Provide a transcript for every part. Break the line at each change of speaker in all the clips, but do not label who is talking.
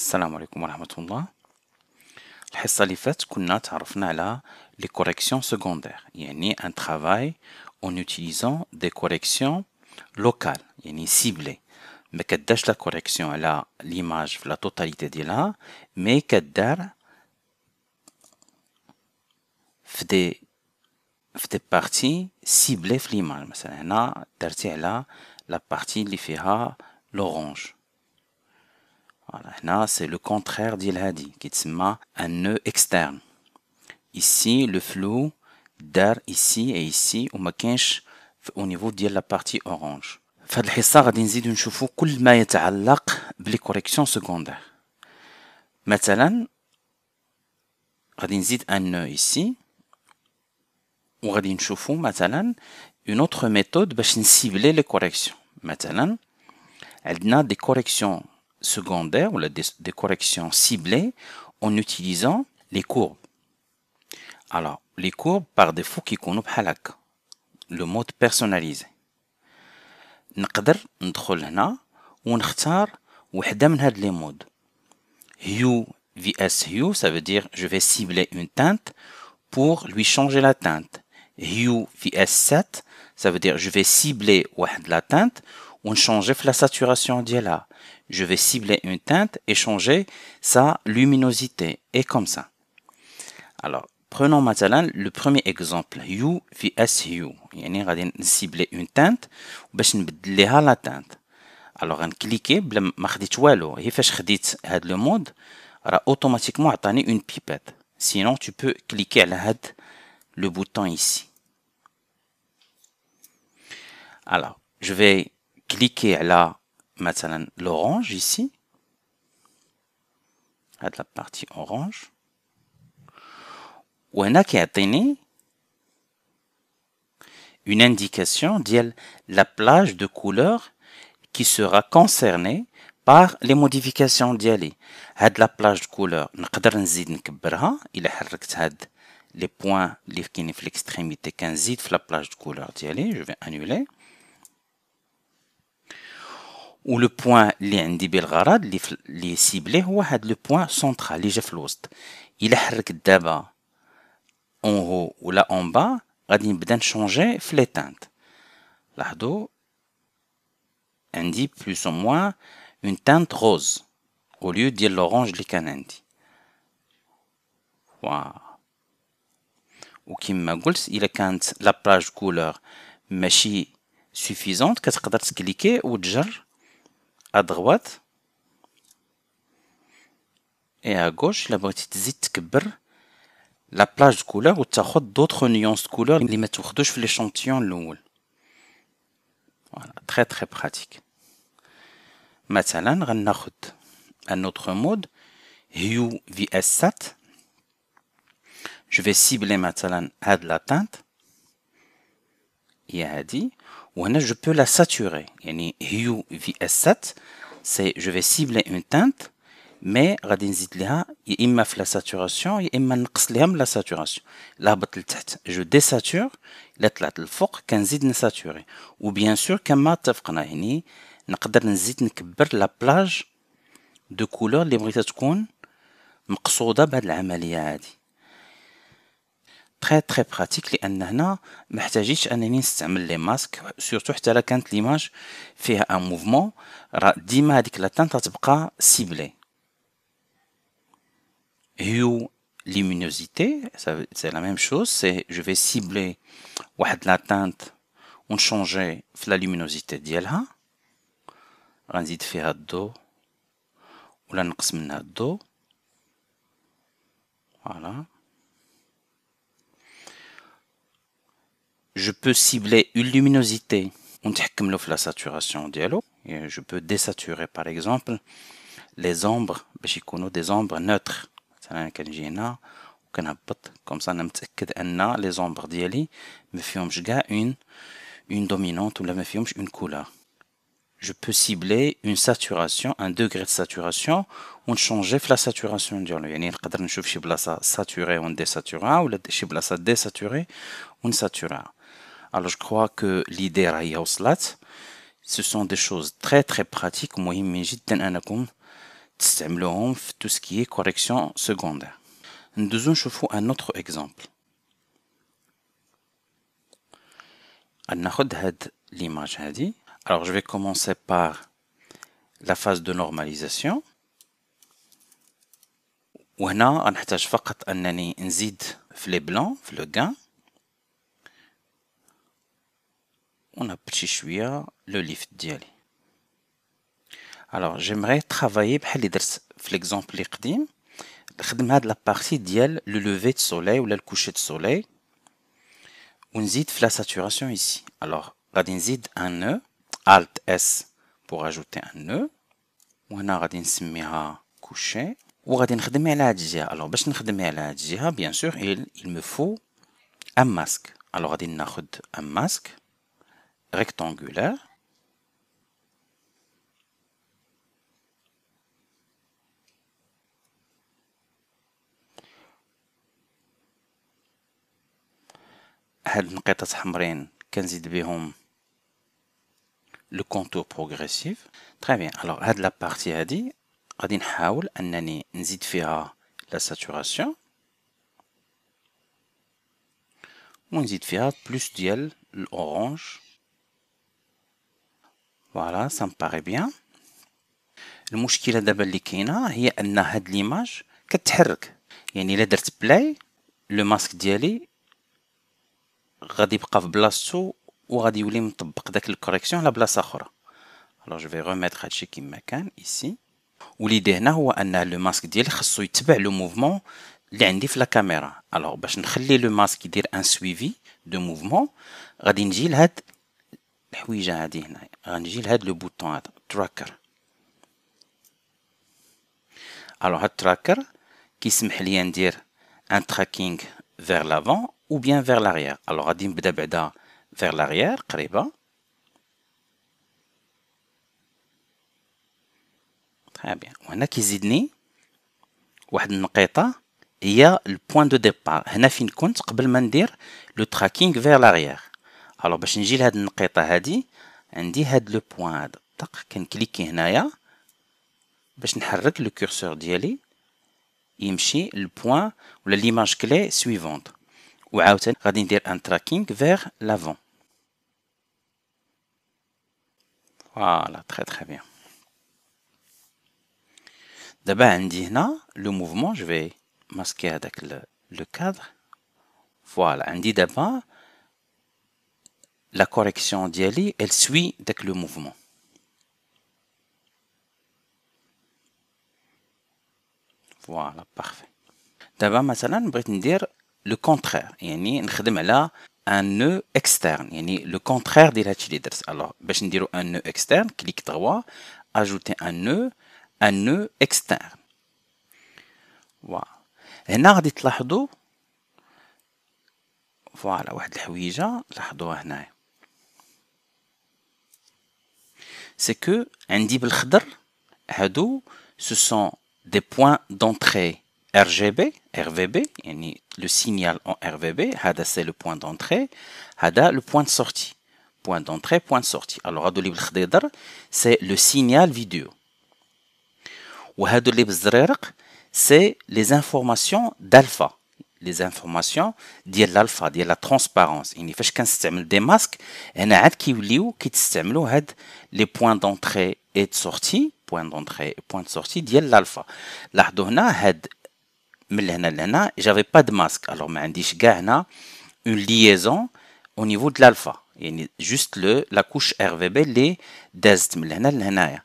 Salam alaikum wa alaikum alaikum travail alaikum utilisant alaikum alaikum alaikum alaikum alaikum alaikum alaikum alaikum alaikum alaikum alaikum alaikum alaikum alaikum alaikum mais la voilà, c'est le contraire d'il-hadi, qui est un nœud externe. Ici, le flou, dar ici et ici, ou au niveau de la partie orange. فهاد الحصة غادي نزيد نشوفو كل ما يتعلق بلي كوريكسيون مثلا غادي نزيد un nœud ici وغادي نشوفو مثلا une autre méthode باش les corrections كوريكسيون مثلا عندنا des corrections secondaire ou la des, corrections ciblées en utilisant les courbes. Alors, les courbes par défaut qui connaissent le mode personnalisé. نقدر ندخل هنا ونختار وحده من هاد لي modes, hue vs hue, ça veut dire je vais cibler une teinte pour lui changer la teinte hue vs set, ça veut dire je vais cibler واحد la teinte on change la saturation là. Je vais cibler une teinte et changer sa luminosité. Et comme ça. Alors, prenons maintenant le premier exemple. You vs U Il y cibler une teinte changer la teinte. Alors, on clique, le mode, a automatiquement une pipette. Sinon, tu peux cliquer le bouton ici. Alors, je vais à la مثلا l'orange ici هاد la partie orange وهنا كيعطيني une indication ديال la plage de couleur qui sera concernée par les modifications ديالي هاد la plage de couleur نقدر نزيد نكبرها الا حركت هاد les points qui sont à l'extrémité qu'un في la plage de couleur je vais annuler ou le point li indi li ciblé ou le point central li jef Il a daba en haut ou là en bas, gadi bden changé fléteinte. indi plus ou moins une teinte rose au lieu de l'orange li kan indi. Ou kim il a la plage couleur machi suffisante, kas cliquer ou djar à droite. Et à gauche, la petite zit تكبر la plage de couleurs ou as d'autres nuances de couleurs les ما l'échantillon الاول. Voilà, très très pratique. مثلا غناخد un autre mode Hue VS7. Je vais cibler maintenant à de la teinte. Et وهنا جو بو لا ساتوري يعني هيو في اس 7 سي جو في سيبلي اون تانت مي غادي نزيد ليها يا اما في لا ساتوراسيون يا اما نقص ليها من لا ساتوراسيون لا هبط لتحت جو ديساتور لا طلعت للفوق كنزيد نساتوري وبيان سور كما اتفقنا يعني نقدر نزيد نكبر لا بلاج دو كولور اللي بغيتها تكون مقصوده بهاد العمليه هادي très très pratique les anna, mais tu dis que les masques surtout à quand l'image fait un mouvement radima avec la teinte à cibler you luminosité ça c'est la même chose c'est je vais cibler où la teinte on changeait la luminosité diela rendit fait à dos on lance maintenant dos voilà je peux cibler une luminosité on dit comme la saturation dialogue et je peux désaturer par exemple les ombres connais des ombres neutres comme ça les ombres Mais ما une une dominante ou la une couleur je peux cibler une saturation un degré de saturation on change la saturation ديالو يعني saturer ou شي بلاصه saturée on désaturera ou la بلاصه on saturera alors je crois que l'idée Raya ce sont des choses très très pratiques, مهم جدا انكم تستعملوهم في tout ce qui est correction secondaire. Nous vous un autre exemple. l'image Alors je vais commencer par la phase de normalisation. وهنا غنحتاج فقط انني نزيد في لي بلون في لو gain on a pu le lift de Alors, j'aimerais travailler, faire l'exemple. Je vais de la partie de le lever de soleil ou le coucher de soleil. On dit que la saturation ici. Alors, je vais un nœud. Alt S pour ajouter un nœud. On va mettre un siméra couché. On va alors un siméra à Alors, bien sûr, il me faut un masque. Alors, je vais mettre un masque. Rectangulaire. À des nuances de pâme, rien. Quand le contour progressif. Très bien. Alors, à la partie nous allons À d'un la saturation. Moins zit fera plus duel l'orange فوالا سا بيان المشكله دابا اللي كاينه هي ان هاد ليماج كتحرك يعني الا درت بلاي لو ماسك ديالي غادي يبقى في بلاصتو وغادي يولي مطبق داك الكوريكسيون على بلاصه اخرى الوغ جو في ريميتر هادشي كيما كان ايسي وليدي هنا هو ان لو ماسك ديالي خاصو يتبع لو موفمون اللي عندي في لا كاميرا الوغ باش نخلي لو ماسك يدير ان سويفي دو موفمون غادي نجي لهاد الحويجه هادي هنايا غنجي لهاد لو بوتون هذا تراكر الو هاد تراكر كيسمح لي ندير ان تراكينغ فيغ لافون او بيان فيغ لاريير الو غادي نبدا بعدا فيغ لاريير قريبه تري بيان وهنا كيزيدني واحد النقيطه هي البوان دو ديبار هنا فين كنت قبل ما ندير لو تراكينغ فيغ لاريير الو باش نجي لهاد النقيطه هادي Ndihad le point. clique là. Je vais arrêter le curseur d'y aller. Imchi le point ou l'image clé suivante. Ou out. Radindir un tracking vers l'avant. Voilà, très très bien. D'abord, Ndihad, le mouvement, je vais masquer avec le cadre. Voilà, Ndihad la correction d'Yali, elle suit avec le mouvement. Voilà, parfait. D'abord, مثلا بغيت dire le contraire, يعني نخدم على un nœud externe, يعني le contraire de la اللي Alors, Alors, باش dire un nœud externe, clic droit, ajouter un nœud, un nœud externe. Voilà. هنا غادي تلاحظوا voilà, واحد الحويجه لاحظوها هنايا c'est que un Hadou, ce sont des points d'entrée RGB, RVB, le signal en RVB, Hada c'est le point d'entrée, Hada le point de sortie. Point d'entrée, point de sortie. Alors Hadou c'est le signal vidéo. Ou Hadou c'est les informations d'alpha les informations de l'alpha, de la transparence. Il n'y fait qu'un système des masques. Il y a qui les points d'entrée et de sortie, point d'entrée et point de sortie de l'alpha. Là, je n'avais pas de masque. Alors, je une liaison au niveau de l'alpha. Juste la couche RVB, les des Et là, il y a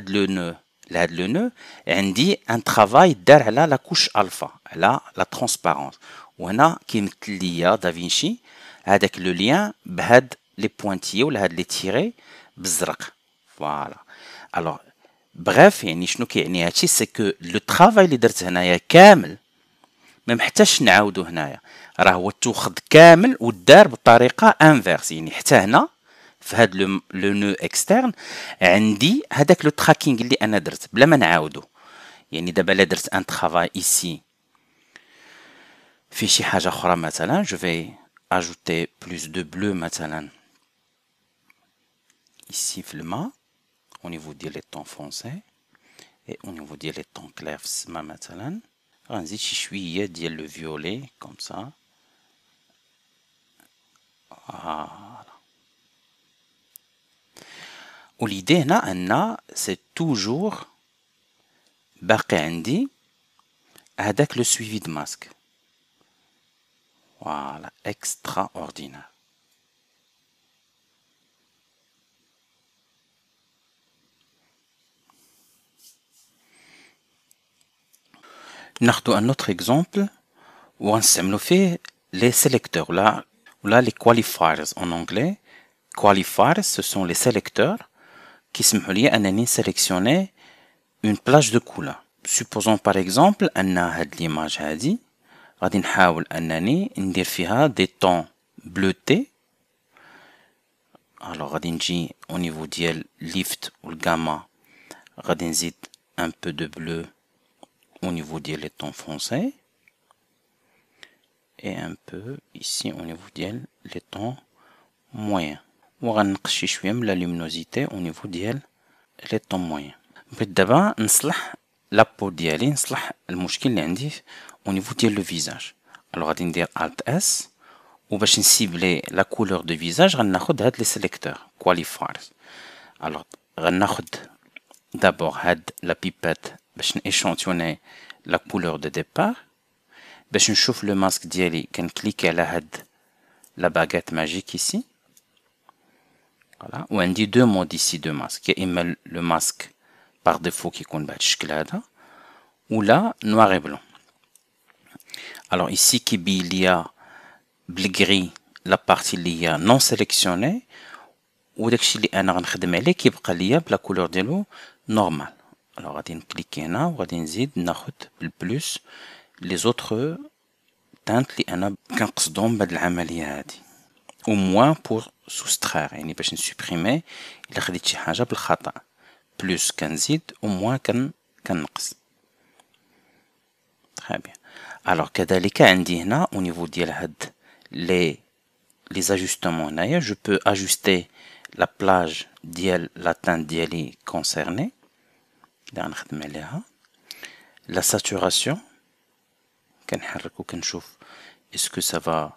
le nœud. لهذا لو نو عندي ان ترافاي دار على لا كوش الفا على لا ترونسبارونس وهنا كيمثل ليا دافينشي هذاك لو ليان بهاد لي بوانتيي ولا هاد لي تيري بالزرق فوالا الوغ بغاف يعني شنو كيعني هادشي سي كو لو ترافاي اللي درت هنايا كامل ما محتاجش نعاودو هنايا راه هو توخد كامل ودار بطريقه انفيرس يعني حتى هنا Le noeud externe, il tracking un travail ici. Je vais ajouter plus de bleu ici. On niveau dire les temps foncé. Et on vous dire clairs. comme ça. Ah. l'idée c'est toujours باقي عندي هذاك le suivi de masque voilà extraordinaire un autre exemple où on fait les sélecteurs là ou là les qualifiers en anglais qualifiers ce sont les sélecteurs qui se anani sélectionner une plage de couleur. Supposons par exemple, anna had l'image hadi, radin haoul anani, ndir fiha des tons bleutés. Alors, radin j'y, au niveau d'yel, lift ou le gamma, radin zit un peu de bleu au niveau des les tons foncés. Et un peu ici au niveau des les tons moyens ou la luminosité au niveau elle est en moyenne moyens. D'abord, la peau du dièle, le mouch qui l'indique, au niveau le visage. Alors, on va dire Alt S, ou on va cibler la couleur du visage, on va aller à l'aide des sélecteurs, quoi il Alors, on va d'abord à l'aide de la pipette, on va échantillonner la couleur de départ, on va chauffer le masque du dièle, on va à la de la baguette magique ici voilà. ou on dit deux modes ici de masque il met le masque par défaut qui hein. ou là noir et blanc alors ici qui il y a gris la partie non sélectionnée ou un qui est la couleur de l'eau normale alors on va cliquer là on va dire plus les autres teintes les au moins pour soustraire supprimer il n'y a خديت de plus très bien alors qu'est-ce que au niveau les ajustements je peux ajuster la plage la teinte concernée la saturation est-ce que ça va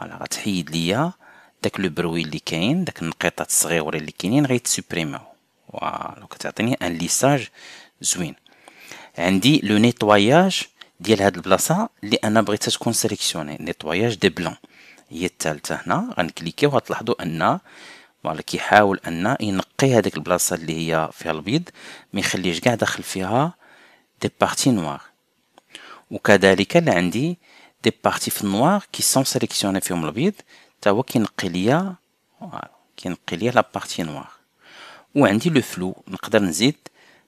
فوالا غتحيد ليا داك لو بروي اللي كاين داك النقيطات الصغيورين اللي كاينين غيتسوبريماو فوالا كتعطيني ان ليساج زوين عندي لو نيتواياج ديال هاد البلاصه اللي انا بغيتها تكون سيليكسيوني نيتواياج دي بلون هي الثالثه هنا غنكليكيو غتلاحظوا ان فوالا كيحاول ان ينقي هذيك البلاصه اللي هي فيها البيض ما يخليش كاع داخل فيها دي بارتي نوار وكذلك اللي عندي دي بارتي في النوار كي سون سيليكسيوني فيهم البيض تا هو كينقي ليا كينقي ليا لا بارتي نوار وعندي لو فلو نقدر نزيد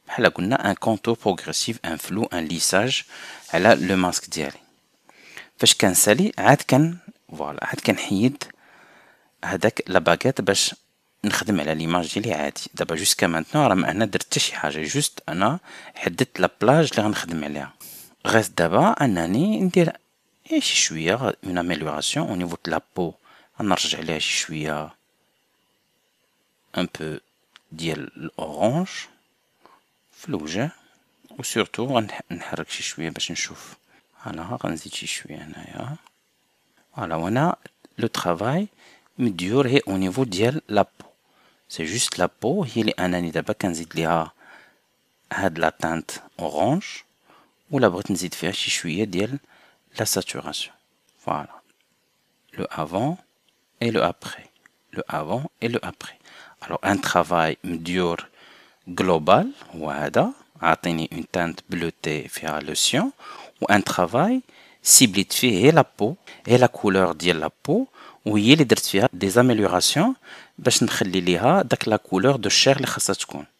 بحال قلنا ان كونتور بروغريسيف ان فلو ان ليساج على لو ماسك ديالي فاش كنسالي عاد كان فوالا عاد كنحيد هذاك لا باغيت باش نخدم على ليماج ديالي عادي دابا جوسكا مانتنو راه ما انا درت حتى شي حاجه جوست انا حددت لا بلاج اللي غنخدم عليها غير دابا انني ندير Et si je suis euh, une amélioration au niveau de la peau, on suis euh, un peu d'orange, orange, flouge, ou surtout on a un peu de on un peu on a le travail, le travail au niveau de la peau. C'est juste la peau, il y a un année de la la teinte orange, ou la je suis la saturation. Voilà. Le avant et le après. Le avant et le après. Alors, un travail dur global, voilà, atteindre une teinte bleutée via le sien, ou un travail ciblé et la peau et la couleur de la peau, ou il y a des améliorations pour la couleur de لا